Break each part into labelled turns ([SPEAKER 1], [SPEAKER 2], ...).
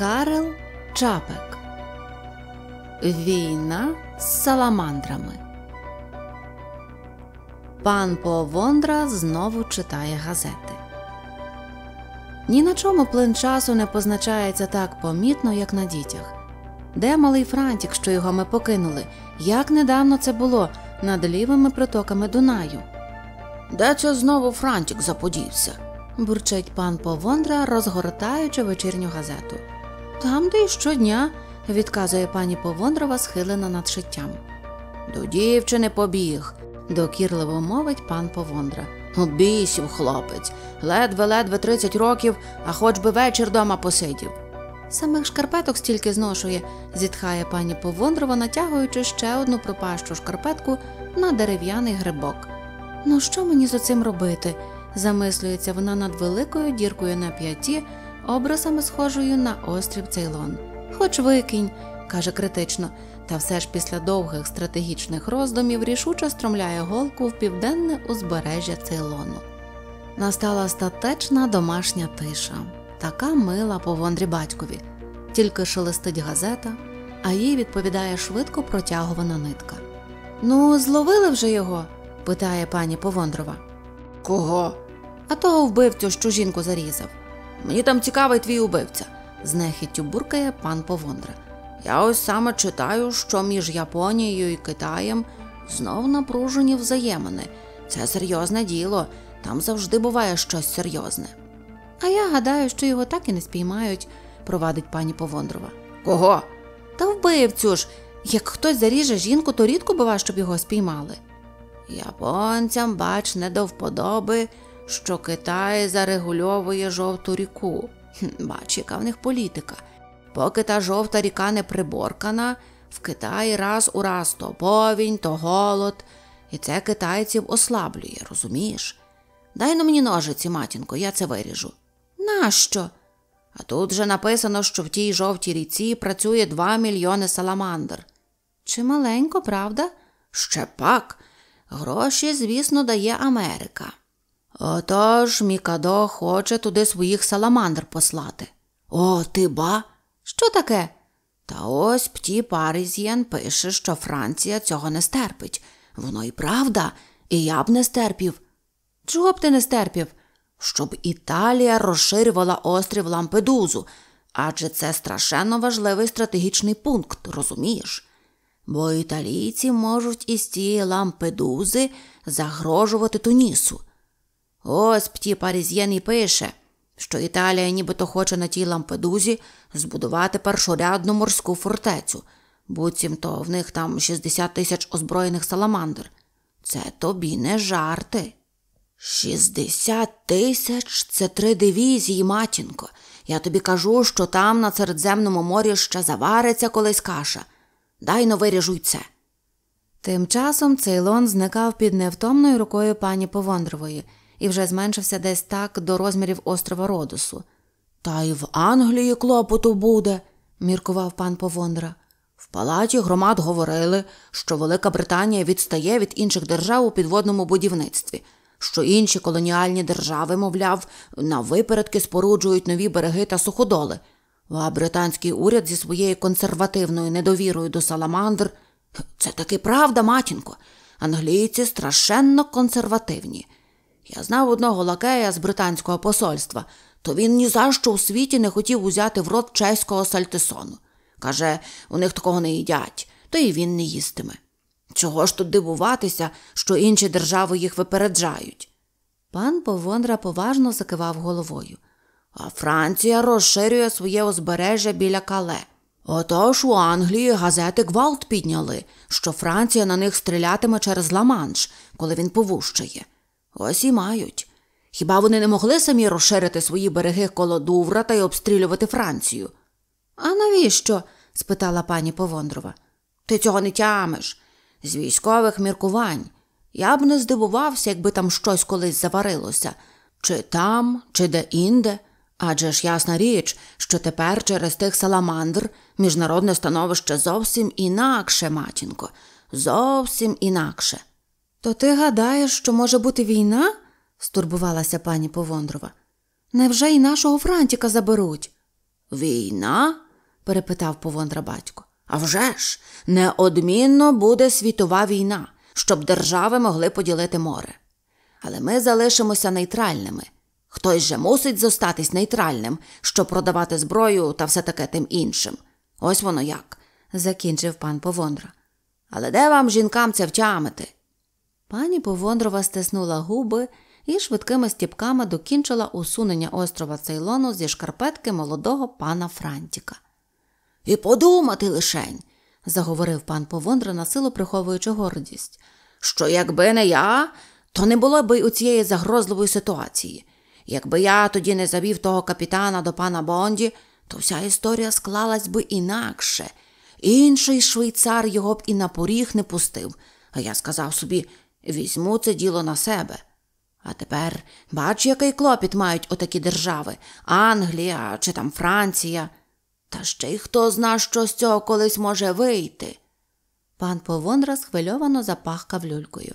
[SPEAKER 1] Карел Чапек Війна з саламандрами. Пан Повондра знову читає газети. Ні на чому плин часу не позначається так помітно, як на дітях. Де малий Франтік, що його ми покинули? Як недавно це було над лівими протоками Дунаю? Де це знову Франтік заподівся? бурчить пан Повондра, розгортаючи вечірню газету. Там, де й щодня, відказує пані Повондрова, схилена над шиттям. До дівчини побіг, докірливо мовить пан Повондра. Обійсів, хлопець, ледве-ледве тридцять років, а хоч би вечір дома посидів. Самих шкарпеток стільки зношує, зітхає пані Повондрова, натягуючи ще одну пропащу шкарпетку на дерев'яний грибок. Ну, що мені з оцим робити? замислюється вона над великою діркою на п'яті образами схожою на острів Цейлон. Хоч викинь, каже критично, та все ж після довгих стратегічних роздумів рішуче стромляє голку в південне узбережжя Цейлону. Настала статечна домашня тиша, така мила по вондрі батькові, тільки шелестить газета, а їй відповідає швидко протягувана нитка. Ну, зловили вже його? питає пані Повондрова. Кого? А того вбивцю, що жінку зарізав. Мені там цікавий твій убивця, знехиттю буркає пан Повондра. Я ось саме читаю, що між Японією і Китаєм знов напружені взаємини. Це серйозне діло, там завжди буває щось серйозне. А я гадаю, що його так і не спіймають, провадить пані Повондрова. Кого? Та вбивцю ж. Як хтось заріже жінку, то рідко бува, щоб його спіймали. Японцям, бач, не до вподоби що Китай зарегульовує жовту ріку. Бач, яка в них політика. Поки та жовта ріка не приборкана, в Китаї раз у раз то повінь, то голод, і це китайців ослаблює, розумієш? Дай на ну мені ножиці, матінко, я це виріжу. Нащо? А тут же написано, що в тій жовтій ріці працює 2 мільйони саламандр. Чи маленько, правда? Ще пак. Гроші, звісно, дає Америка. Отож Мікадо хоче туди своїх саламандр послати. О, ти ба? Що таке? Та ось пті Париз'єн пише, що Франція цього не стерпить. Воно і правда, і я б не стерпів. Чого б ти не стерпів? Щоб Італія розширювала острів Лампедузу, адже це страшенно важливий стратегічний пункт, розумієш? Бо італійці можуть із цієї Лампедузи загрожувати Тунісу. Госпті Паріз'єн пише, що Італія нібито хоче на тій лампедузі збудувати першорядну морську фортецю, буцімто в них там 60 тисяч озброєних саламандр. Це тобі не жарти. 60 тисяч це три дивізії, матінко. Я тобі кажу, що там на Середземному морі ще завариться колись каша. Дай но виріжуй це. Тим часом цейлон зникав під невтомною рукою пані Повондрової – і вже зменшився десь так до розмірів острова Родосу. Та й в Англії клопоту буде, міркував пан Повондра. В палаті громад говорили, що Велика Британія відстає від інших держав у підводному будівництві, що інші колоніальні держави, мовляв, на випередки споруджують нові береги та суходоли, а британський уряд зі своєю консервативною недовірою до саламандр це таки правда, матінко. Англійці страшенно консервативні. Я знав одного лакея з британського посольства, то він ні за що у світі не хотів узяти в рот чеського Сальтесону. Каже, у них такого не їдять, то і він не їстиме. Чого ж тут дивуватися, що інші держави їх випереджають? Пан Повондра поважно закивав головою. А Франція розширює своє озбережжя біля кале. Отож у Англії газети гвалт підняли, що Франція на них стрілятиме через Ла-Манш, коли він повущає. Ось і мають. Хіба вони не могли самі розширити свої береги коло Дувра та й обстрілювати Францію? А навіщо? спитала пані Повондрова. Ти цього не тямиш. З військових міркувань. Я б не здивувався, якби там щось колись заварилося, чи там, чи де інде. Адже ж ясна річ, що тепер через тих саламандр міжнародне становище зовсім інакше, матінко, зовсім інакше. То ти гадаєш, що може бути війна? стурбувалася пані Повондрова. Невже і нашого Франтіка заберуть? Війна? перепитав Повондра батько. «А вже ж, неодмінно буде світова війна, щоб держави могли поділити море. Але ми залишимося нейтральними. Хтось же мусить зостатись нейтральним, щоб продавати зброю та все таке тим іншим. Ось воно як, закінчив пан Повондра. Але де вам жінкам це втямити? Пані Повондрова стиснула губи і швидкими стіпками докінчила усунення острова Цейлону зі шкарпетки молодого пана Франтіка. І подумати лишень, заговорив пан Повондра, на силу приховуючи гордість, що якби не я, то не було б й у цієї загрозливої ситуації. Якби я тоді не завів того капітана до пана Бонді, то вся історія склалась би інакше. Інший швейцар його б і на поріг не пустив. А я сказав собі, Візьму це діло на себе. А тепер бач, який клопіт мають отакі держави Англія чи там Франція. Та ще й хто зна, що з цього колись може вийти. Пан Повондра схвильовано запахкав люлькою.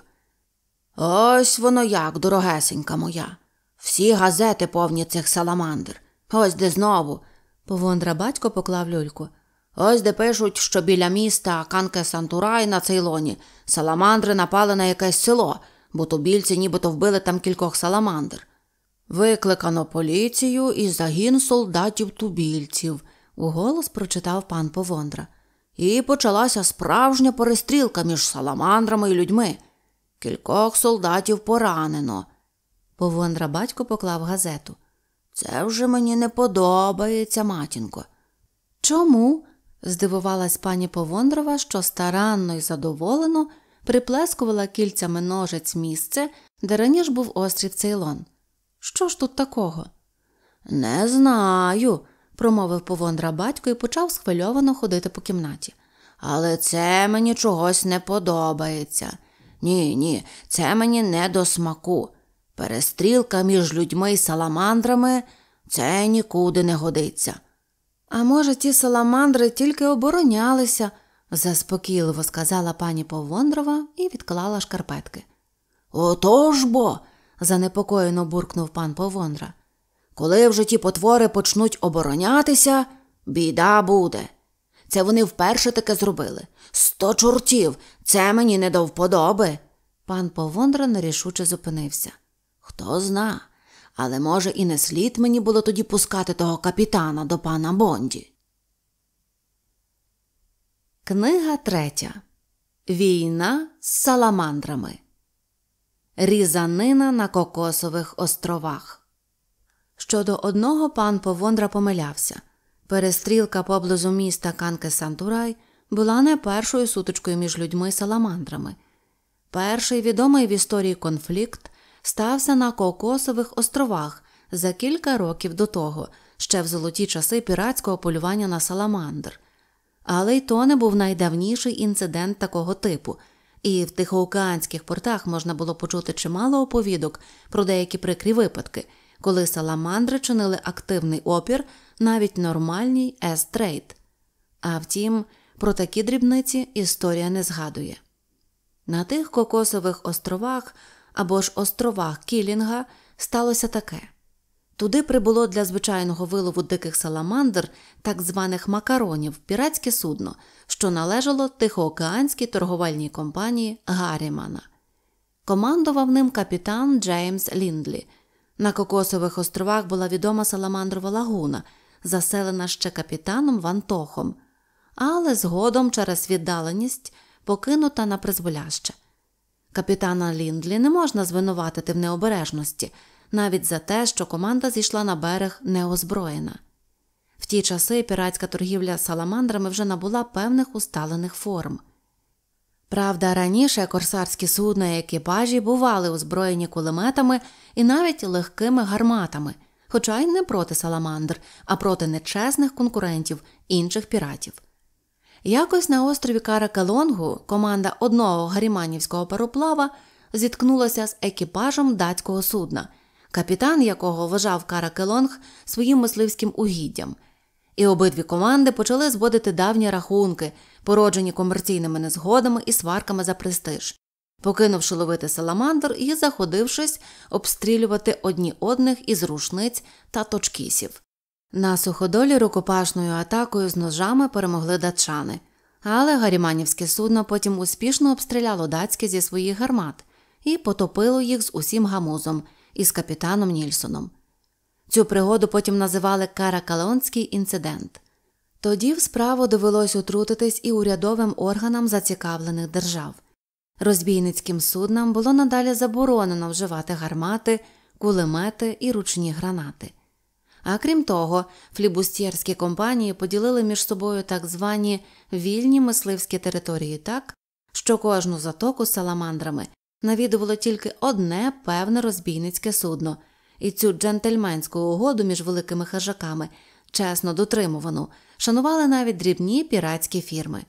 [SPEAKER 1] Ось воно як, дорогесенька моя. Всі газети повні цих саламандр. Ось де знову. Повондра батько поклав люльку. Ось де пишуть, що біля міста Канке Сантурай на цейлоні саламандри напали на якесь село, бо тубільці нібито вбили там кількох саламандр. Викликано поліцію і загін солдатів тубільців, уголос прочитав пан Повондра. І почалася справжня перестрілка між саламандрами і людьми. Кількох солдатів поранено. Повондра батько поклав газету. Це вже мені не подобається, матінко. Чому? Здивувалась пані Повондрова, що старанно і задоволено приплескувала кільцями ножиць місце, де раніше був острів Цейлон. Що ж тут такого? Не знаю, промовив Повондра батько і почав схвильовано ходити по кімнаті. Але це мені чогось не подобається. Ні, ні, це мені не до смаку. Перестрілка між людьми і саламандрами це нікуди не годиться. А може, ті саламандри тільки оборонялися, заспокійливо сказала пані Повондрова і відклала шкарпетки. Отож бо, занепокоєно буркнув пан Повондра. Коли вже ті потвори почнуть оборонятися, біда буде. Це вони вперше таке зробили. Сто чортів, це мені не до вподоби. Пан Повондра нерішуче зупинився. Хто зна, але, може, і не слід мені було тоді пускати того капітана до пана Бонді. Книга третя Війна з саламандрами. Різанина на Кокосових островах. Щодо одного пан Повондра помилявся. Перестрілка поблизу міста Канке Сантурай була не першою сутичкою між людьми саламандрами. Перший відомий в історії конфлікт стався на Кокосових островах за кілька років до того, ще в золоті часи піратського полювання на саламандр. Але й то не був найдавніший інцидент такого типу, і в тихоокеанських портах можна було почути чимало оповідок про деякі прикрі випадки, коли саламандри чинили активний опір навіть нормальній естрейт. А втім, про такі дрібниці історія не згадує. На тих кокосових островах або ж островах Кілінга сталося таке. Туди прибуло для звичайного вилову диких саламандр, так званих макаронів, піратське судно, що належало Тихоокеанській торговельній компанії Гаррімана. Командував ним капітан Джеймс Ліндлі. На Кокосових островах була відома саламандрова лагуна, заселена ще капітаном Вантохом, але згодом через віддаленість покинута на призволяще. Капітана Ліндлі не можна звинуватити в необережності, навіть за те, що команда зійшла на берег неозброєна. В ті часи піратська торгівля саламандрами вже набула певних усталених форм. Правда, раніше корсарські судна і екіпажі бували озброєні кулеметами і навіть легкими гарматами, хоча й не проти саламандр, а проти нечесних конкурентів інших піратів. Якось на острові Каракелонгу команда одного гаріманівського пароплава зіткнулася з екіпажем датського судна, капітан якого вважав Каракелонг своїм мисливським угіддям. І обидві команди почали зводити давні рахунки, породжені комерційними незгодами і сварками за престиж, покинувши ловити саламандр і заходившись обстрілювати одні одних із рушниць та точкісів. На суходолі рукопашною атакою з ножами перемогли датчани, але гаріманівське судно потім успішно обстріляло датське зі своїх гармат і потопило їх з усім гамузом із капітаном Нільсоном. Цю пригоду потім називали Каракалонський інцидент. Тоді в справу довелось утрутитись і урядовим органам зацікавлених держав. Розбійницьким суднам було надалі заборонено вживати гармати, кулемети і ручні гранати. А крім того, флібустєрські компанії поділили між собою так звані вільні мисливські території так, що кожну затоку з саламандрами навідувало тільки одне певне розбійницьке судно, і цю джентльменську угоду між великими хижаками, чесно дотримувану, шанували навіть дрібні піратські фірми.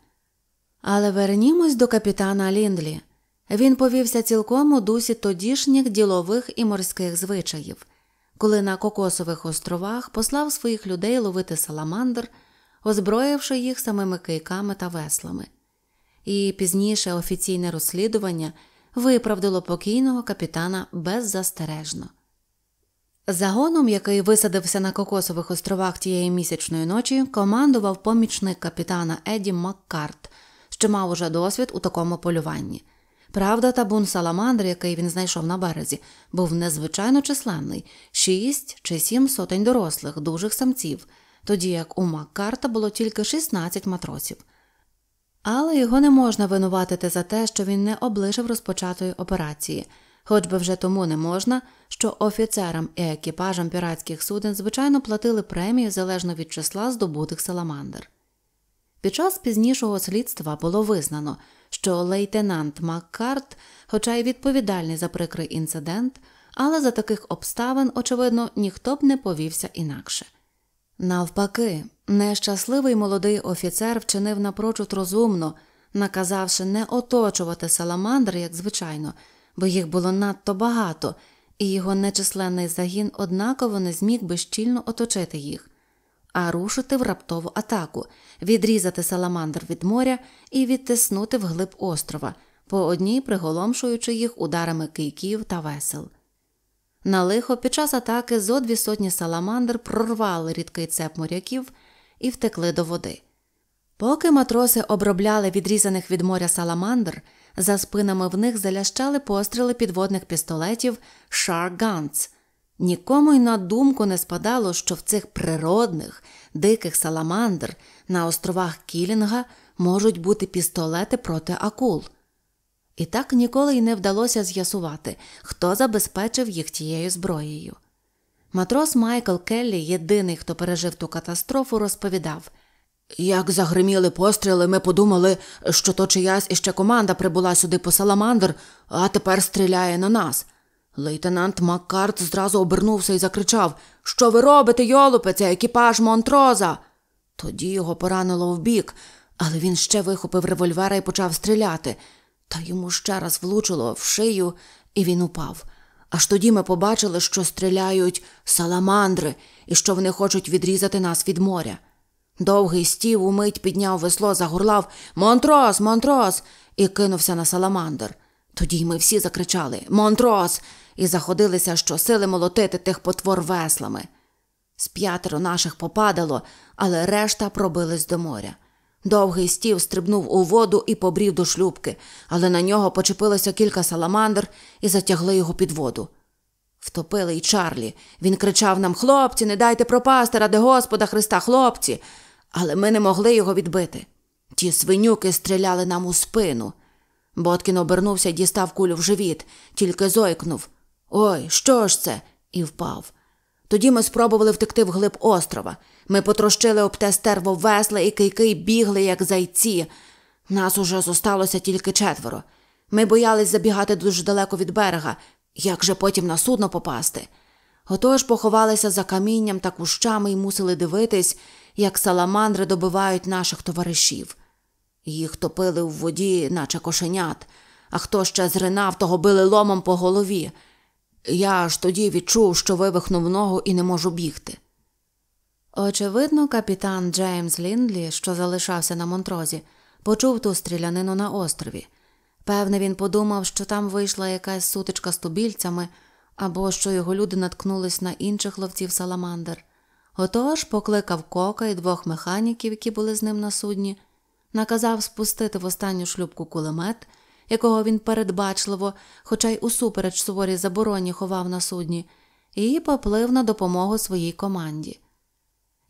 [SPEAKER 1] Але вернімось до капітана Ліндлі. Він повівся цілком у дусі тодішніх ділових і морських звичаїв коли на Кокосових островах послав своїх людей ловити саламандр, озброївши їх самими кийками та веслами. І пізніше офіційне розслідування виправдало покійного капітана беззастережно. Загоном, який висадився на Кокосових островах тієї місячної ночі, командував помічник капітана Еді Маккарт, що мав уже досвід у такому полюванні. Правда, табун саламандр, який він знайшов на березі, був незвичайно численний шість чи сім сотень дорослих, дужих самців, тоді як у Маккарта було тільки 16 матросів. Але його не можна винуватити за те, що він не облишив розпочатої операції, хоч би вже тому не можна, що офіцерам і екіпажам піратських суден звичайно платили премію залежно від числа здобутих саламандр. Під час пізнішого слідства було визнано, що лейтенант Маккарт, хоча й відповідальний за прикрий інцидент, але за таких обставин, очевидно, ніхто б не повівся інакше. Навпаки, нещасливий молодий офіцер вчинив напрочуд розумно, наказавши не оточувати саламандри, як звичайно, бо їх було надто багато, і його нечисленний загін однаково не зміг би щільно оточити їх а рушити в раптову атаку, відрізати саламандр від моря і відтиснути вглиб острова, по одній приголомшуючи їх ударами кийків та весел. На лихо під час атаки зо дві сотні саламандр прорвали рідкий цеп моряків і втекли до води. Поки матроси обробляли відрізаних від моря саламандр, за спинами в них залящали постріли підводних пістолетів Shark Нікому й на думку не спадало, що в цих природних, диких саламандр на островах Кілінга можуть бути пістолети проти акул. І так ніколи й не вдалося з'ясувати, хто забезпечив їх тією зброєю. Матрос Майкл Келлі, єдиний, хто пережив ту катастрофу, розповідав як загриміли постріли, ми подумали, що то чиясь іще команда прибула сюди по саламандр, а тепер стріляє на нас. Лейтенант Маккарт зразу обернувся і закричав Що ви робите, йолупе, це екіпаж Монтроза? Тоді його поранило в бік, але він ще вихопив револьвера і почав стріляти. Та йому ще раз влучило в шию, і він упав. Аж тоді ми побачили, що стріляють саламандри і що вони хочуть відрізати нас від моря. Довгий стів умить підняв весло, загурлав Монтрос, Монтрос! і кинувся на саламандр. Тоді й ми всі закричали Монтрос! і заходилися щосили молотити тих потвор веслами. З п'ятеро наших попадало, але решта пробились до моря. Довгий стів стрибнув у воду і побрів до шлюбки, але на нього почепилося кілька саламандр і затягли його під воду. Втопили й Чарлі. Він кричав нам Хлопці, не дайте пропасти, ради Господа Христа, хлопці. Але ми не могли його відбити. Ті свинюки стріляли нам у спину. Боткін обернувся і дістав кулю в живіт, тільки зойкнув. Ой, що ж це? і впав. Тоді ми спробували втекти в глиб острова. Ми потрощили об те стерво весла і кийки бігли, як зайці. Нас уже зосталося тільки четверо. Ми боялись забігати дуже далеко від берега, як же потім на судно попасти. Отож поховалися за камінням та кущами і мусили дивитись, як саламандри добивають наших товаришів. Їх топили в воді, наче кошенят, а хто ще зринав, того били ломом по голові. Я ж тоді відчув, що вивихнув ногу і не можу бігти. Очевидно, капітан Джеймс Ліндлі, що залишався на монтрозі, почув ту стрілянину на острові. Певне, він подумав, що там вийшла якась сутичка з тубільцями або що його люди наткнулись на інших ловців саламандр. Отож покликав кока і двох механіків, які були з ним на судні, наказав спустити в останню шлюпку кулемет якого він передбачливо, хоча й усупереч суворій забороні ховав на судні, і поплив на допомогу своїй команді.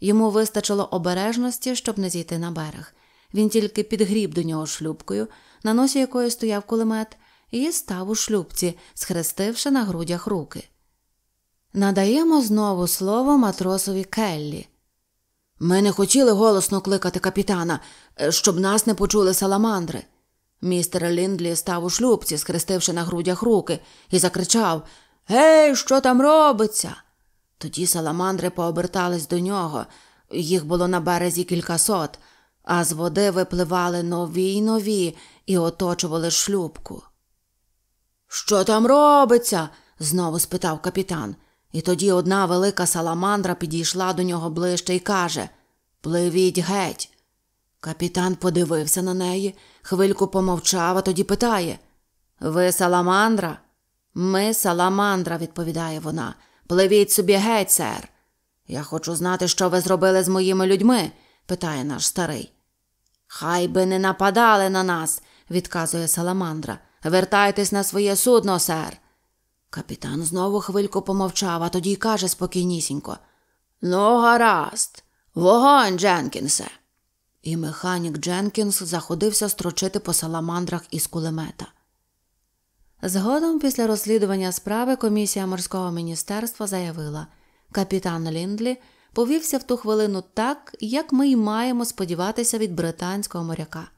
[SPEAKER 1] Йому вистачило обережності, щоб не зійти на берег. Він тільки підгріб до нього шлюпкою, на носі якої стояв кулемет, і став у шлюпці, схрестивши на грудях руки. Надаємо знову слово матросові Келлі. Ми не хотіли голосно кликати капітана, е, щоб нас не почули саламандри. Містер Ліндлі став у шлюбці, схрестивши на грудях руки, і закричав Гей, що там робиться? Тоді саламандри пообертались до нього. Їх було на березі кількасот, а з води випливали нові й нові і оточували шлюбку. Що там робиться? знову спитав капітан. І тоді одна велика саламандра підійшла до нього ближче і каже Пливіть геть. Капітан подивився на неї, хвильку помовчав, а тоді питає Ви саламандра? Ми саламандра, відповідає вона. Пливіть собі геть, сер. Я хочу знати, що ви зробили з моїми людьми, питає наш старий. Хай би не нападали на нас, відказує саламандра. Вертайтесь на своє судно, сер. Капітан знову хвильку помовчав, а тоді й каже спокійнісінько. Ну, гаразд, вогонь, Дженкінсе і механік Дженкінс заходився строчити по саламандрах із кулемета. Згодом, після розслідування справи, комісія морського міністерства заявила, капітан Ліндлі повівся в ту хвилину так, як ми й маємо сподіватися від британського моряка.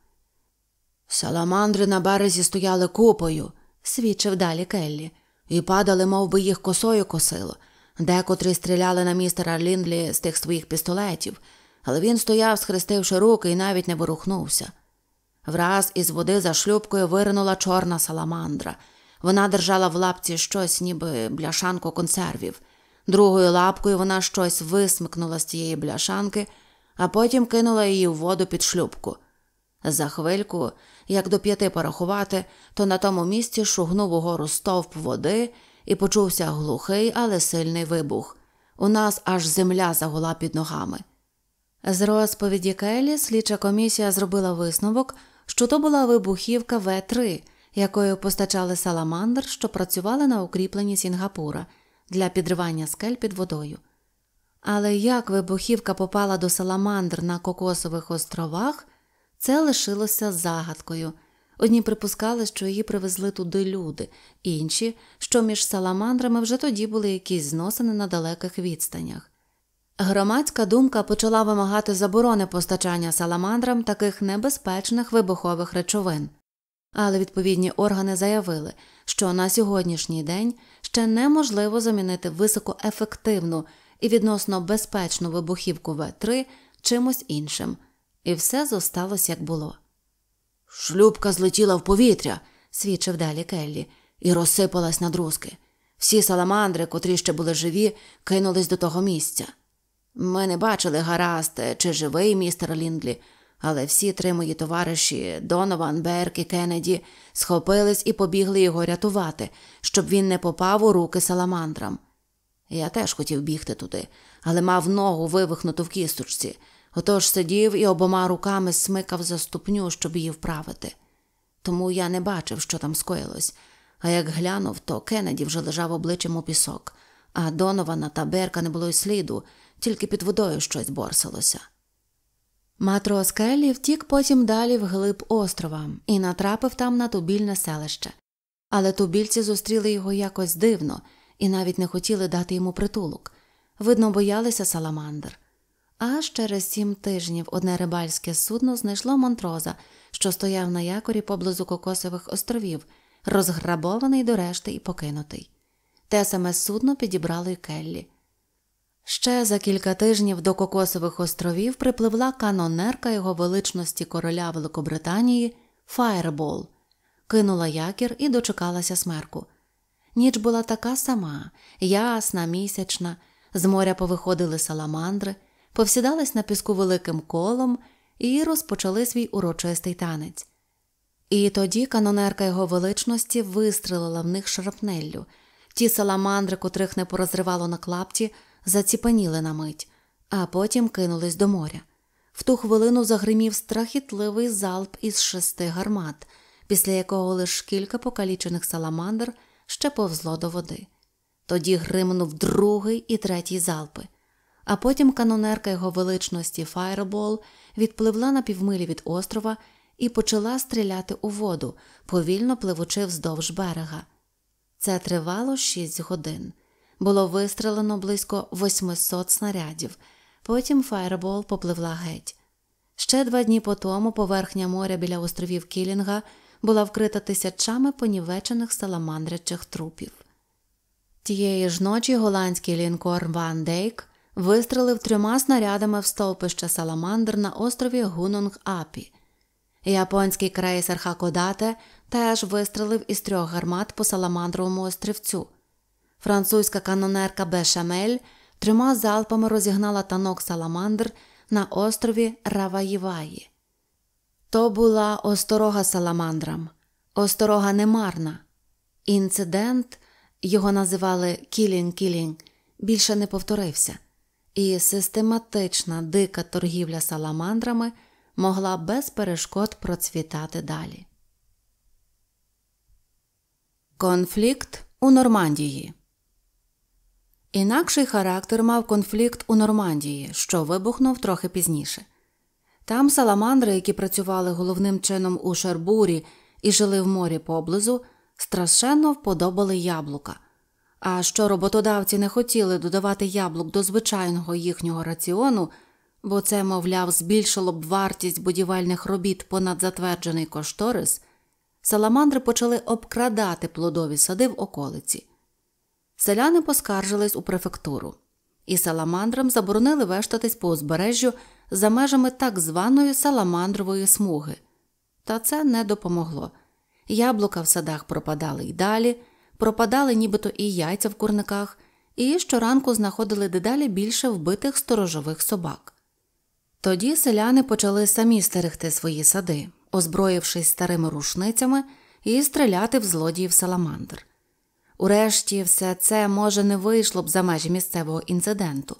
[SPEAKER 1] Саламандри на березі стояли купою, свідчив далі Келлі, і падали, мов би, їх косою косило. Декотрі стріляли на містера Ліндлі з тих своїх пістолетів, але він стояв, схрестивши руки, і навіть не ворухнувся. Враз із води за шлюпкою виринула чорна саламандра. Вона держала в лапці щось, ніби бляшанку консервів. Другою лапкою вона щось висмикнула з тієї бляшанки, а потім кинула її в воду під шлюпку. За хвильку, як до п'яти порахувати, то на тому місці шугнув угору стовп води і почувся глухий, але сильний вибух. У нас аж земля загула під ногами. З розповіді Келі слідча комісія зробила висновок, що то була вибухівка В3, якою постачали саламандр, що працювали на укріпленні Сінгапура для підривання скель під водою. Але як вибухівка попала до саламандр на Кокосових островах, це лишилося загадкою. Одні припускали, що її привезли туди люди, інші, що між саламандрами вже тоді були якісь зносини на далеких відстанях. Громадська думка почала вимагати заборони постачання саламандрам таких небезпечних вибухових речовин, але відповідні органи заявили, що на сьогоднішній день ще неможливо замінити високоефективну і відносно безпечну вибухівку В3 чимось іншим, і все зосталось як було. Шлюбка злетіла в повітря, свідчив далі Келлі, і розсипалась на друзки. Всі саламандри, котрі ще були живі, кинулись до того місця. Ми не бачили гаразд, чи живий містер Ліндлі, але всі три мої товариші Донован, Берк і Кеннеді, схопились і побігли його рятувати, щоб він не попав у руки саламандрам. Я теж хотів бігти туди, але мав ногу вивихнуту в кісточці. Отож сидів і обома руками смикав за ступню, щоб її вправити. Тому я не бачив, що там скоїлось. А як глянув, то Кеннеді вже лежав обличчям у пісок, а донована та Берка не було й сліду тільки під водою щось борсилося. Матрос Келлі втік потім далі вглиб острова і натрапив там на тубільне селище, але тубільці зустріли його якось дивно і навіть не хотіли дати йому притулок видно, боялися саламандр. Аж через сім тижнів одне рибальське судно знайшло монтроза, що стояв на якорі поблизу Кокосових островів, розграбований до решти і покинутий. Те саме судно підібрало й Келлі. Ще за кілька тижнів до Кокосових островів припливла канонерка його величності короля Великобританії Фаєрбол, кинула якір і дочекалася смерку. Ніч була така сама, ясна, місячна, з моря повиходили саламандри, повсідались на піску великим колом і розпочали свій урочистий танець. І тоді канонерка його величності вистрелила в них шрапнеллю. Ті саламандри, котрих не порозривало на клапті, Заціпаніли на мить, а потім кинулись до моря. В ту хвилину загримів страхітливий залп із шести гармат, після якого лише кілька покалічених саламандр ще повзло до води. Тоді гримнув другий і третій залпи, а потім канонерка його величності Файробол відпливла на півмилі від острова і почала стріляти у воду, повільно пливучи вздовж берега. Це тривало шість годин було вистрелено близько 800 снарядів, потім фаєрбол попливла геть. Ще два дні по тому поверхня моря біля островів Кілінга була вкрита тисячами понівечених саламандрячих трупів. Тієї ж ночі голландський лінкор Ван Дейк вистрелив трьома снарядами в стовпище саламандр на острові Гунунг Апі. Японський крейсер Хакодате теж вистрелив із трьох гармат по саламандровому острівцю. Французька канонерка Бешамель трьома залпами розігнала танок Саламандр на острові Раваїваї. То була осторога саламандрам, осторога немарна. Інцидент його називали кілінг-кілінг, більше не повторився, і систематична дика торгівля саламандрами могла без перешкод процвітати далі. Конфлікт у Нормандії. Інакший характер мав конфлікт у Нормандії, що вибухнув трохи пізніше. Там саламандри, які працювали головним чином у Шербурі і жили в морі поблизу, страшенно вподобали яблука. А що роботодавці не хотіли додавати яблук до звичайного їхнього раціону, бо це, мовляв, збільшило б вартість будівельних робіт понад затверджений кошторис, саламандри почали обкрадати плодові сади в околиці. Селяни поскаржились у префектуру, і саламандрам заборонили вештатись по узбережжю за межами так званої саламандрової смуги. Та це не допомогло. Яблука в садах пропадали й далі, пропадали нібито і яйця в курниках, і щоранку знаходили дедалі більше вбитих сторожових собак. Тоді селяни почали самі стерегти свої сади, озброївшись старими рушницями і стріляти в злодіїв саламандр. Урешті все це, може, не вийшло б за межі місцевого інциденту,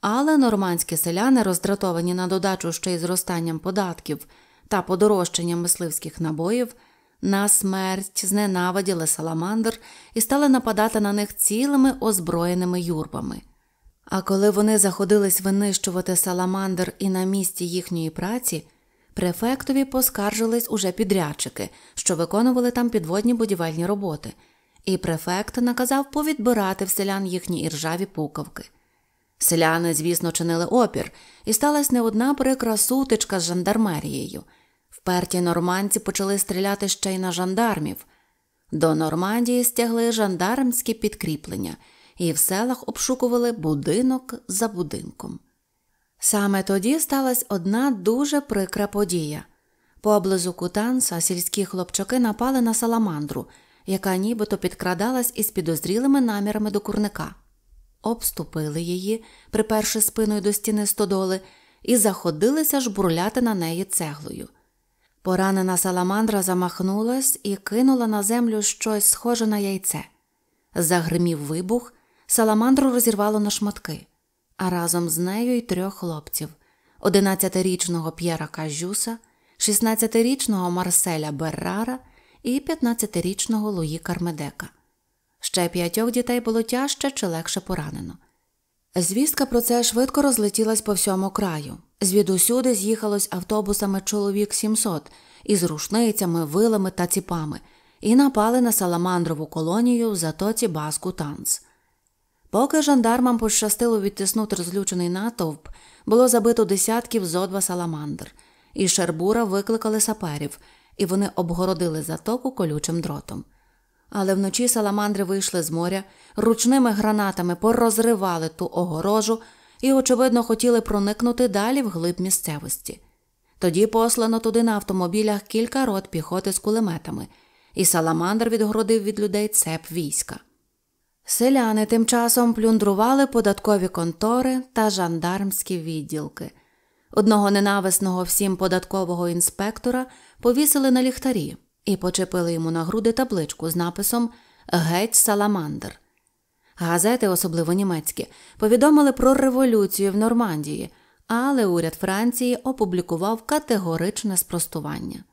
[SPEAKER 1] але нормандські селяни, роздратовані на додачу ще й зростанням податків та подорожчанням мисливських набоїв, на смерть зненавиділи саламандр і стали нападати на них цілими озброєними юрбами. А коли вони заходились винищувати саламандр і на місці їхньої праці, префектові поскаржились уже підрядчики, що виконували там підводні будівельні роботи і префект наказав повідбирати в селян їхні іржаві пукавки. Селяни, звісно, чинили опір, і сталася не одна прикра сутичка з жандармерією. Вперті нормандці почали стріляти ще й на жандармів. До Нормандії стягли жандармські підкріплення і в селах обшукували будинок за будинком. Саме тоді сталася одна дуже прикра подія. Поблизу Кутанса сільські хлопчаки напали на саламандру, яка нібито підкрадалась із підозрілими намірами до курника. Обступили її, приперши спиною до стіни стодоли, і заходилися жбурляти на неї цеглою. Поранена саламандра замахнулась і кинула на землю щось схоже на яйце. Загримів вибух, саламандру розірвало на шматки, а разом з нею й трьох хлопців: 11-річного П'єра Кажюса, 16-річного Марселя Беррара – і 15-річного Луї Кармедека. Ще п'ятьох дітей було тяжче чи легше поранено. Звістка про це швидко розлетілась по всьому краю. Звідусюди з'їхалось автобусами чоловік 700 із рушницями, вилами та ціпами, і напали на саламандрову колонію в затоці Баску Танц. Поки жандармам пощастило відтиснути розлючений натовп, було забито десятків зо два саламандр, і Шербура викликали саперів, і вони обгородили затоку колючим дротом. Але вночі саламандри вийшли з моря, ручними гранатами порозривали ту огорожу і, очевидно, хотіли проникнути далі в глиб місцевості. Тоді послано туди на автомобілях кілька рот піхоти з кулеметами, і саламандр відгородив від людей цеп війська. Селяни тим часом плюндрували податкові контори та жандармські відділки. Одного ненависного всім податкового інспектора повісили на ліхтарі і почепили йому на груди табличку з написом Геть Саламандр. Газети, особливо німецькі, повідомили про революцію в Нормандії, але уряд Франції опублікував категоричне спростування.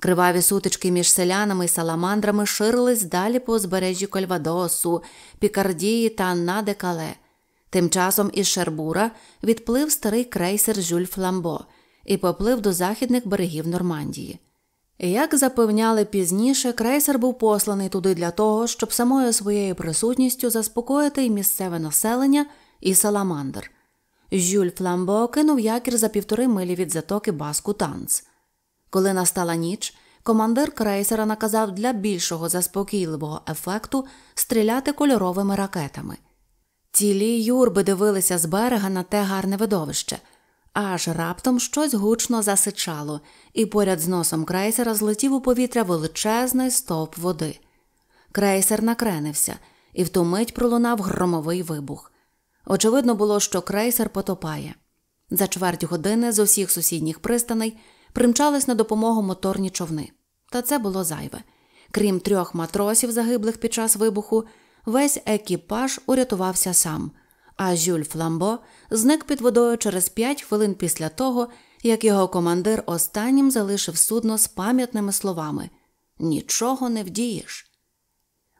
[SPEAKER 1] Криваві сутички між селянами і саламандрами ширились далі по узбережжі Кольвадосу, Пікардії та Надекале. Тим часом із Шербура відплив старий крейсер Жюль Фламбо – і поплив до західних берегів Нормандії. Як запевняли пізніше, крейсер був посланий туди для того, щоб самою своєю присутністю заспокоїти і місцеве населення і саламандр. Жюль Фламбо кинув якір за півтори милі від затоки баску танц. Коли настала ніч, командир крейсера наказав для більшого заспокійливого ефекту стріляти кольоровими ракетами. Цілі юрби дивилися з берега на те гарне видовище аж раптом щось гучно засичало, і поряд з носом крейсера злетів у повітря величезний стовп води. Крейсер накренився, і в ту мить пролунав громовий вибух. Очевидно було, що крейсер потопає. За чверть години з усіх сусідніх пристаней примчались на допомогу моторні човни. Та це було зайве. Крім трьох матросів, загиблих під час вибуху, весь екіпаж урятувався сам а Жюль Фламбо зник під водою через п'ять хвилин після того, як його командир останнім залишив судно з пам'ятними словами Нічого не вдієш.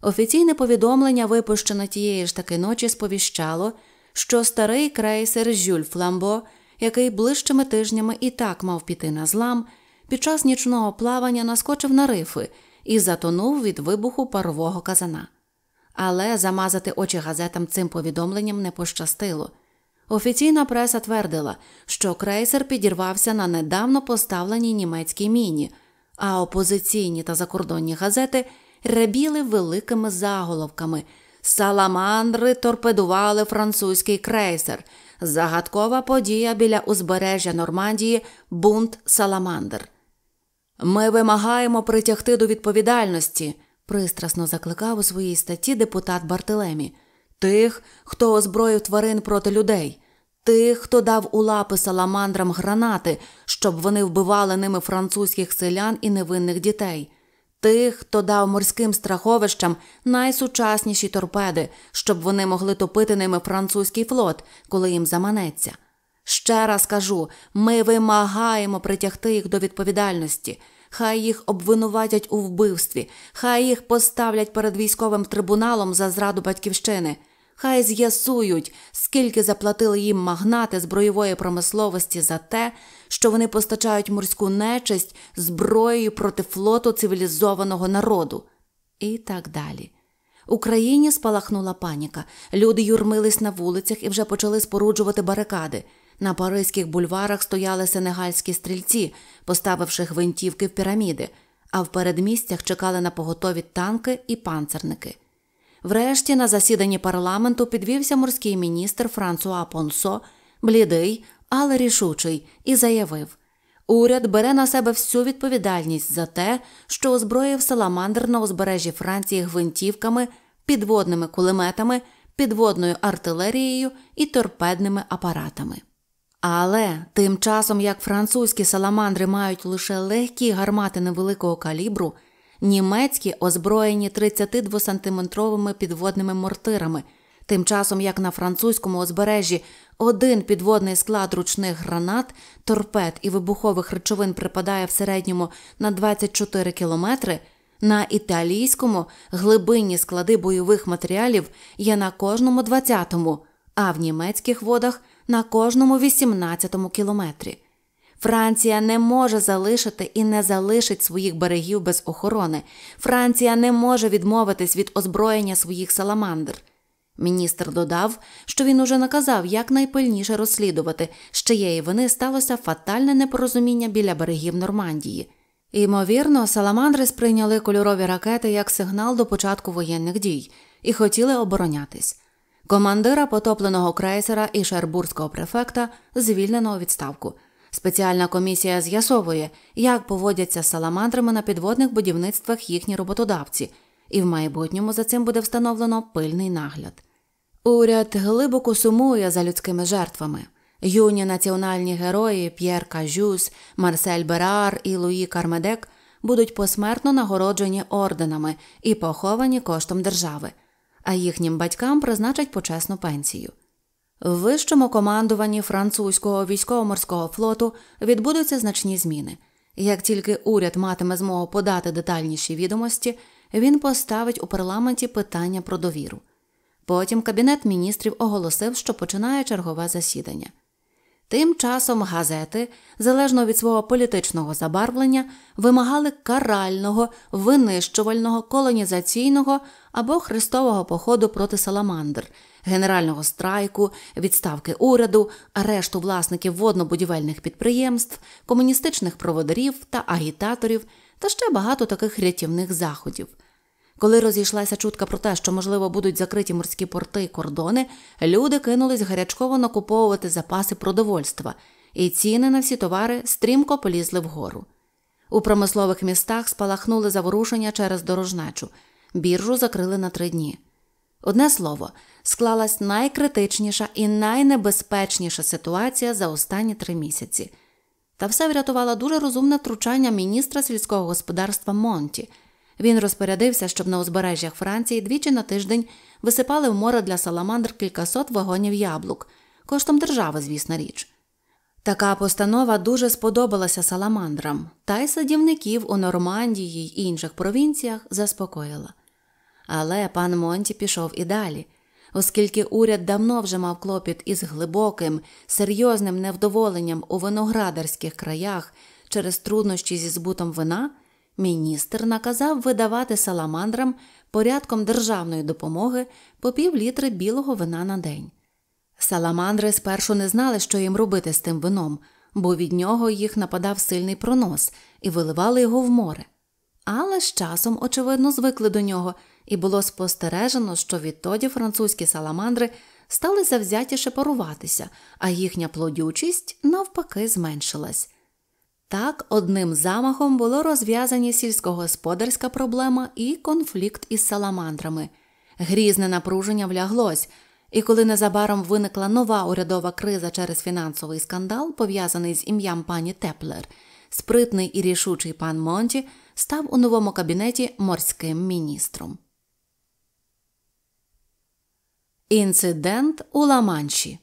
[SPEAKER 1] Офіційне повідомлення, випущене тієї ж таки ночі, сповіщало, що старий крейсер Жюль Фламбо, який ближчими тижнями і так мав піти на злам, під час нічного плавання наскочив на рифи і затонув від вибуху парового казана але замазати очі газетам цим повідомленням не пощастило. Офіційна преса твердила, що крейсер підірвався на недавно поставленій німецькій міні, а опозиційні та закордонні газети ребіли великими заголовками. Саламандри торпедували французький крейсер. Загадкова подія біля узбережжя Нормандії бунт Саламандр. Ми вимагаємо притягти до відповідальності пристрасно закликав у своїй статті депутат Бартелемі тих, хто озброїв тварин проти людей, тих, хто дав у лапи саламандрам гранати, щоб вони вбивали ними французьких селян і невинних дітей. Тих, хто дав морським страховищам найсучасніші торпеди, щоб вони могли топити ними французький флот, коли їм заманеться. Ще раз кажу: ми вимагаємо притягти їх до відповідальності, хай їх обвинуватять у вбивстві, хай їх поставлять перед військовим трибуналом за зраду батьківщини, хай з'ясують, скільки заплатили їм магнати збройової промисловості за те, що вони постачають морську нечисть зброєю проти флоту цивілізованого народу. І так далі. Україні спалахнула паніка. Люди юрмились на вулицях і вже почали споруджувати барикади. На паризьких бульварах стояли сенегальські стрільці, поставивши гвинтівки в піраміди, а в передмістях чекали на поготові танки і панцерники. Врешті на засіданні парламенту підвівся морський міністр Франсуа Понсо, блідий, але рішучий, і заявив: Уряд бере на себе всю відповідальність за те, що озброїв саламандр на узбережжі Франції гвинтівками, підводними кулеметами, підводною артилерією і торпедними апаратами. Але тим часом як французькі саламандри мають лише легкі гармати невеликого калібру, німецькі озброєні 32 сантиметровими підводними мортирами, тим часом як на французькому озбережжі один підводний склад ручних гранат, торпед і вибухових речовин припадає в середньому на 24 кілометри, на італійському глибинні склади бойових матеріалів є на кожному 20-му, а в німецьких водах – на кожному 18-му кілометрі. Франція не може залишити і не залишить своїх берегів без охорони. Франція не може відмовитись від озброєння своїх саламандр. Міністр додав, що він уже наказав якнайпильніше розслідувати, з чиєї вини сталося фатальне непорозуміння біля берегів Нормандії. Ймовірно, саламандри сприйняли кольорові ракети як сигнал до початку воєнних дій і хотіли оборонятись. Командира потопленого крейсера і шербурзького префекта звільнено у відставку. Спеціальна комісія з'ясовує, як поводяться з саламандрами на підводних будівництвах їхні роботодавці, і в майбутньому за цим буде встановлено пильний нагляд. Уряд глибоко сумує за людськими жертвами. Юні національні герої П'єр Кажюс, Марсель Берар і Луї Кармедек будуть посмертно нагороджені орденами і поховані коштом держави а їхнім батькам призначать почесну пенсію. В вищому командуванні французького військово-морського флоту відбудуться значні зміни. Як тільки уряд матиме змогу подати детальніші відомості, він поставить у парламенті питання про довіру. Потім Кабінет міністрів оголосив, що починає чергове засідання. Тим часом газети, залежно від свого політичного забарвлення, вимагали карального, винищувального, колонізаційного або хрестового походу проти саламандр, генерального страйку, відставки уряду, арешту власників воднобудівельних підприємств, комуністичних проводарів та агітаторів та ще багато таких рятівних заходів. Коли розійшлася чутка про те, що, можливо, будуть закриті морські порти і кордони, люди кинулись гарячково накуповувати запаси продовольства, і ціни на всі товари стрімко полізли вгору. У промислових містах спалахнули заворушення через дорожнечу, біржу закрили на три дні. Одне слово, склалась найкритичніша і найнебезпечніша ситуація за останні три місяці. Та все врятувало дуже розумне втручання міністра сільського господарства Монті. Він розпорядився, щоб на узбережжях Франції двічі на тиждень висипали в море для саламандр кількасот вагонів яблук, коштом держави, звісна річ. Така постанова дуже сподобалася саламандрам, та й садівників у Нормандії й інших провінціях заспокоїла. Але пан Монті пішов і далі, оскільки уряд давно вже мав клопіт із глибоким, серйозним невдоволенням у виноградарських краях через труднощі зі збутом вина. Міністр наказав видавати саламандрам порядком державної допомоги по пів літри білого вина на день. Саламандри спершу не знали, що їм робити з тим вином, бо від нього їх нападав сильний пронос і виливали його в море. Але з часом, очевидно, звикли до нього, і було спостережено, що відтоді французькі саламандри стали завзятіше паруватися, а їхня плодючість навпаки зменшилась. Так, одним замахом було розв'язані сільськогосподарська проблема і конфлікт із саламандрами. Грізне напруження вляглось, і коли незабаром виникла нова урядова криза через фінансовий скандал, пов'язаний з ім'ям пані Теплер, спритний і рішучий пан Монті став у новому кабінеті морським міністром. Інцидент у Ламанші.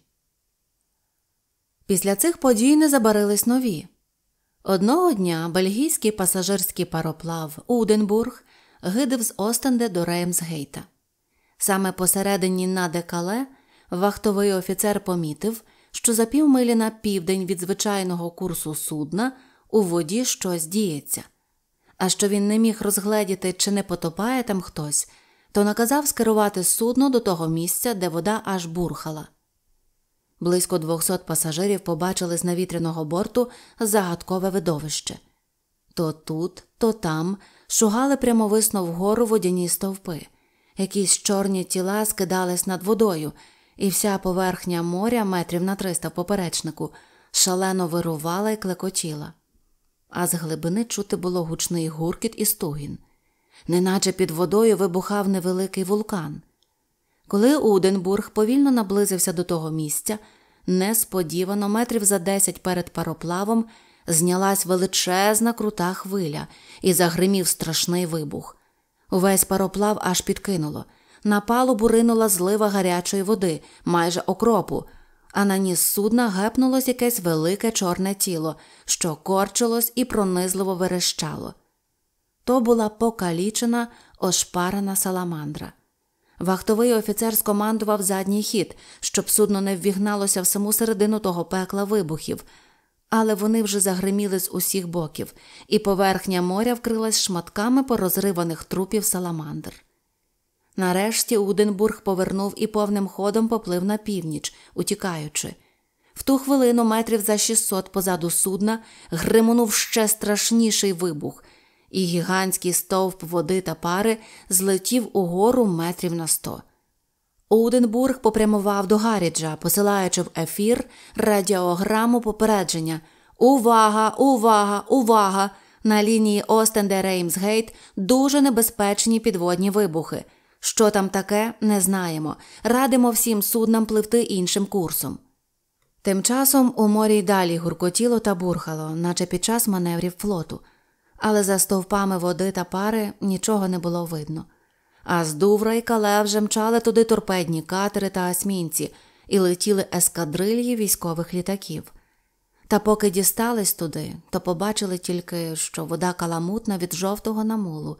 [SPEAKER 1] Після цих подій не забарились нові. Одного дня бельгійський пасажирський пароплав Уденбург гидив з Остенде до Реймсгейта. Саме посередині на Декале вахтовий офіцер помітив, що за півмилі на південь від звичайного курсу судна у воді щось діється. А що він не міг розгледіти, чи не потопає там хтось, то наказав скерувати судно до того місця, де вода аж бурхала. Близько 200 пасажирів побачили з навітряного борту загадкове видовище. То тут, то там шугали прямовисно вгору водяні стовпи, якісь чорні тіла скидались над водою, і вся поверхня моря метрів на 300 в поперечнику шалено вирувала і клекотіла. А з глибини чути було гучний гуркіт і стугін, неначе під водою вибухав невеликий вулкан. Коли Уденбург повільно наблизився до того місця, несподівано метрів за десять перед пароплавом знялась величезна крута хвиля і загримів страшний вибух. Увесь пароплав аж підкинуло. На палубу ринула злива гарячої води, майже окропу, а на ніс судна гепнулось якесь велике чорне тіло, що корчилось і пронизливо верещало. То була покалічена, ошпарена саламандра. Вахтовий офіцер скомандував задній хід, щоб судно не ввігналося в саму середину того пекла вибухів, але вони вже загриміли з усіх боків, і поверхня моря вкрилась шматками порозриваних трупів саламандр. Нарешті Уденбург повернув і повним ходом поплив на північ, утікаючи. В ту хвилину метрів за 600 позаду судна гримонув ще страшніший вибух і гігантський стовп води та пари злетів угору метрів на сто. Оуденбург попрямував до Гарріджа, посилаючи в ефір радіограму попередження Увага, увага, увага! На лінії Остенде Реймсгейт дуже небезпечні підводні вибухи. Що там таке, не знаємо. Радимо всім суднам пливти іншим курсом. Тим часом у морі й далі гуркотіло та бурхало, наче під час маневрів флоту але за стовпами води та пари нічого не було видно. А з Дувра і Кале вже мчали туди торпедні катери та асмінці і летіли ескадрильї військових літаків. Та поки дістались туди, то побачили тільки, що вода каламутна від жовтого намулу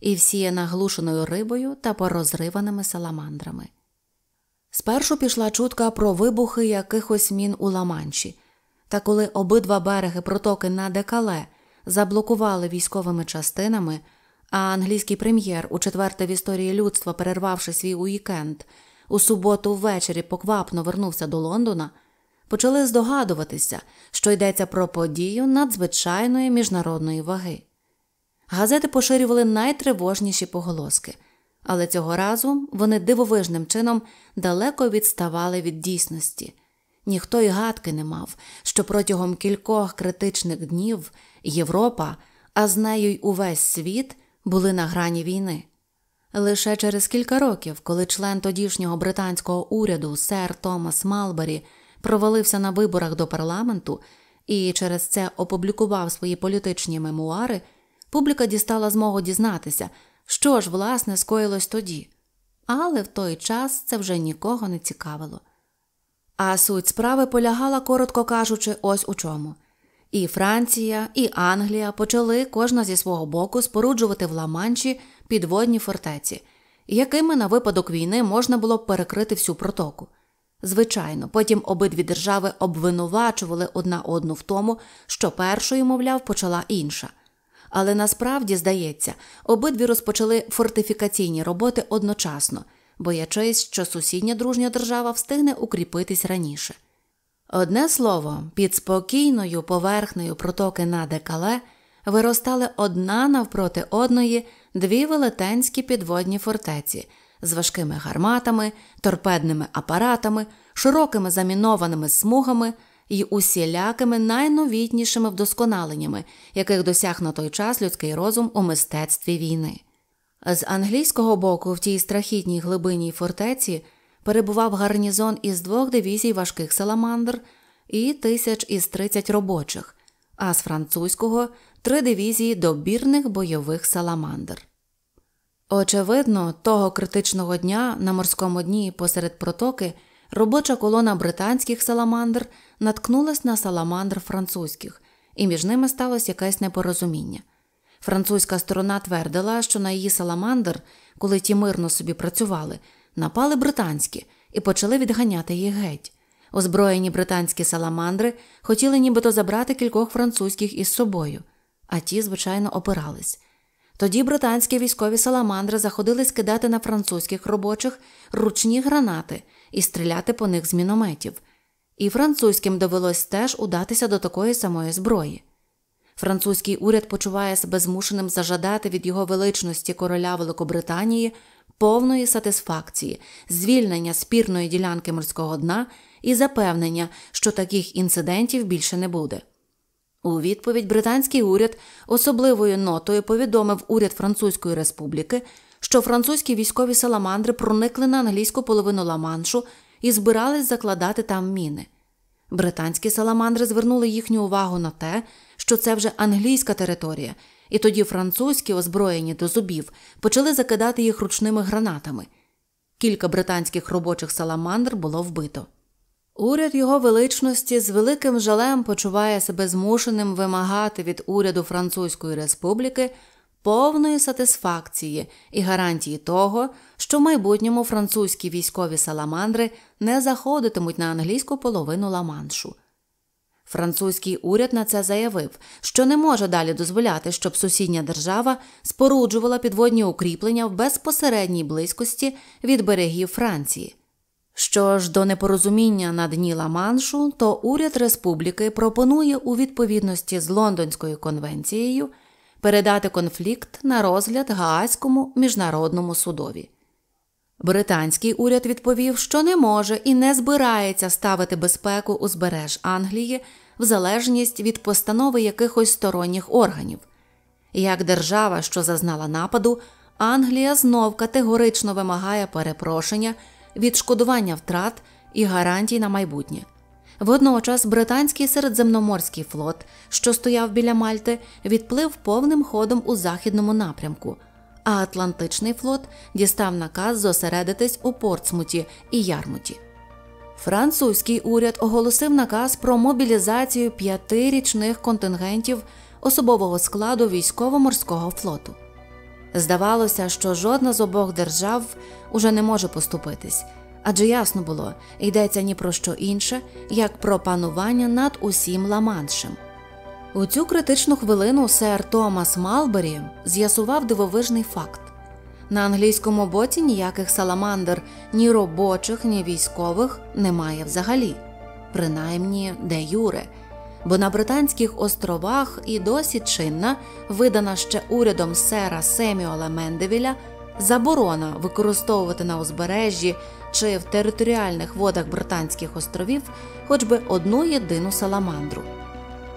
[SPEAKER 1] і всіяна глушеною рибою та порозриваними саламандрами. Спершу пішла чутка про вибухи якихось мін у Ламанші, та коли обидва береги протоки на декале заблокували військовими частинами, а англійський прем'єр, у четверте в історії людства, перервавши свій уікенд, у суботу ввечері поквапно вернувся до Лондона, почали здогадуватися, що йдеться про подію надзвичайної міжнародної ваги. Газети поширювали найтривожніші поголоски, але цього разу вони дивовижним чином далеко відставали від дійсності. Ніхто й гадки не мав, що протягом кількох критичних днів Європа, а з нею й увесь світ були на грані війни. Лише через кілька років, коли член тодішнього британського уряду сер Томас Малбері провалився на виборах до парламенту і через це опублікував свої політичні мемуари, публіка дістала змогу дізнатися, що ж власне скоїлось тоді. Але в той час це вже нікого не цікавило. А суть справи полягала, коротко кажучи, ось у чому. І Франція, і Англія почали кожна зі свого боку споруджувати в Ла-Манші підводні фортеці, якими на випадок війни можна було б перекрити всю протоку. Звичайно, потім обидві держави обвинувачували одна одну в тому, що першою, мовляв, почала інша. Але насправді, здається, обидві розпочали фортифікаційні роботи одночасно боячись, що сусідня дружня держава встигне укріпитись раніше. Одне слово, під спокійною поверхнею протоки на декале виростали одна навпроти одної дві велетенські підводні фортеці з важкими гарматами, торпедними апаратами, широкими замінованими смугами і усілякими найновітнішими вдосконаленнями, яких досяг на той час людський розум у мистецтві війни. З англійського боку в тій страхітній глибинній фортеці перебував гарнізон із двох дивізій важких саламандр і тисяч із тридцять робочих, а з французького три дивізії добірних бойових саламандр. Очевидно, того критичного дня на морському дні посеред протоки робоча колона британських саламандр наткнулась на саламандр французьких, і між ними сталося якесь непорозуміння. Французька сторона твердила, що на її саламандр, коли ті мирно собі працювали, напали британські і почали відганяти їх геть. Озброєні британські саламандри хотіли нібито забрати кількох французьких із собою, а ті, звичайно, опирались. Тоді британські військові саламандри заходили скидати на французьких робочих ручні гранати і стріляти по них з мінометів. І французьким довелось теж удатися до такої самої зброї. Французький уряд почуває себе змушеним зажадати від його величності короля Великобританії повної сатисфакції, звільнення спірної ділянки морського дна і запевнення, що таких інцидентів більше не буде. У відповідь британський уряд особливою нотою повідомив уряд Французької республіки, що французькі військові саламандри проникли на англійську половину Ла-Маншу і збирались закладати там міни. Британські саламандри звернули їхню увагу на те, що це вже англійська територія, і тоді французькі, озброєні до зубів, почали закидати їх ручними гранатами. Кілька британських робочих саламандр було вбито. Уряд його величності з великим жалем почуває себе змушеним вимагати від уряду Французької республіки повної сатисфакції і гарантії того, що в майбутньому французькі військові саламандри не заходитимуть на англійську половину Ла-Маншу. Французький уряд на це заявив, що не може далі дозволяти, щоб сусідня держава споруджувала підводні укріплення в безпосередній близькості від берегів Франції. Що ж до непорозуміння на дні Ла-Маншу, то уряд республіки пропонує у відповідності з Лондонською конвенцією передати конфлікт на розгляд Гаазькому міжнародному судові. Британський уряд відповів, що не може і не збирається ставити безпеку узбереж Англії в залежність від постанови якихось сторонніх органів. Як держава, що зазнала нападу, Англія знов категорично вимагає перепрошення, відшкодування втрат і гарантій на майбутнє. Водночас британський середземноморський флот, що стояв біля Мальти, відплив повним ходом у західному напрямку а Атлантичний флот дістав наказ зосередитись у Портсмуті і Ярмуті. Французький уряд оголосив наказ про мобілізацію п'яти річних контингентів особового складу військово-морського флоту. Здавалося, що жодна з обох держав уже не може поступитись, адже ясно було, йдеться ні про що інше, як про панування над усім ламаншем. У цю критичну хвилину сер Томас Малбері з'ясував дивовижний факт: на англійському боці ніяких саламандр, ні робочих, ні військових немає взагалі, принаймні де Юре. Бо на Британських островах і досі чинна, видана ще урядом сера Семюела Мендевіля, заборона використовувати на узбережжі чи в територіальних водах Британських островів хоч би одну єдину саламандру.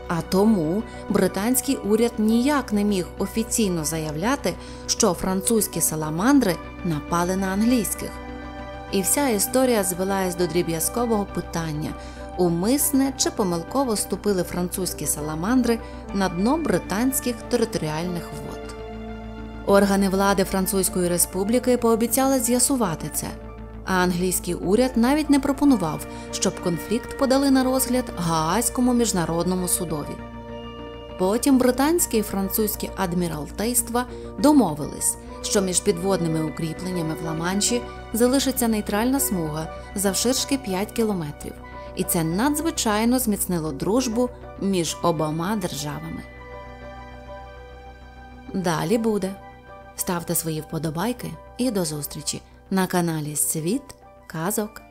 [SPEAKER 1] А тому британський уряд ніяк не міг офіційно заявляти, що французькі саламандри напали на англійських. І вся історія звелась до дріб'язкового питання: умисне чи помилково ступили французькі саламандри на дно британських територіальних вод. Органи влади Французької Республіки пообіцяли з'ясувати це. А англійський уряд навіть не пропонував, щоб конфлікт подали на розгляд Гаазькому міжнародному судові. Потім британські і французьке адміралтейства домовились, що між підводними укріпленнями в Ла-Манші залишиться нейтральна смуга завширшки 5 кілометрів, і це надзвичайно зміцнило дружбу між обома державами. Далі буде. Ставте свої вподобайки і до зустрічі! на каналі Світ Казок.